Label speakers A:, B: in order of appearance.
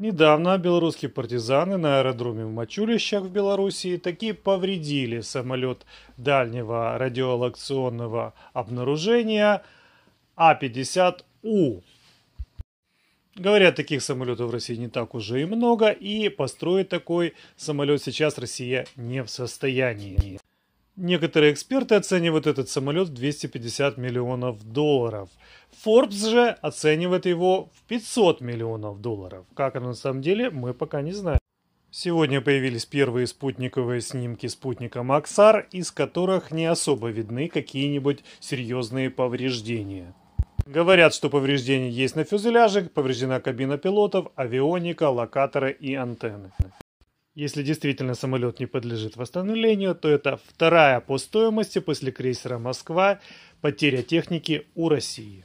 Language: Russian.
A: Недавно белорусские партизаны на аэродроме в Мачулищах в Белоруссии таки повредили самолет дальнего радиолокационного обнаружения А-50У. Говорят, таких самолетов в России не так уже и много, и построить такой самолет сейчас Россия не в состоянии. Некоторые эксперты оценивают этот самолет в 250 миллионов долларов – Forbes же оценивает его в 500 миллионов долларов. Как оно на самом деле, мы пока не знаем. Сегодня появились первые спутниковые снимки спутника Максар, из которых не особо видны какие-нибудь серьезные повреждения. Говорят, что повреждения есть на фюзеляже, повреждена кабина пилотов, авионика, локаторы и антенны. Если действительно самолет не подлежит восстановлению, то это вторая по стоимости после крейсера «Москва» потеря
B: техники у России.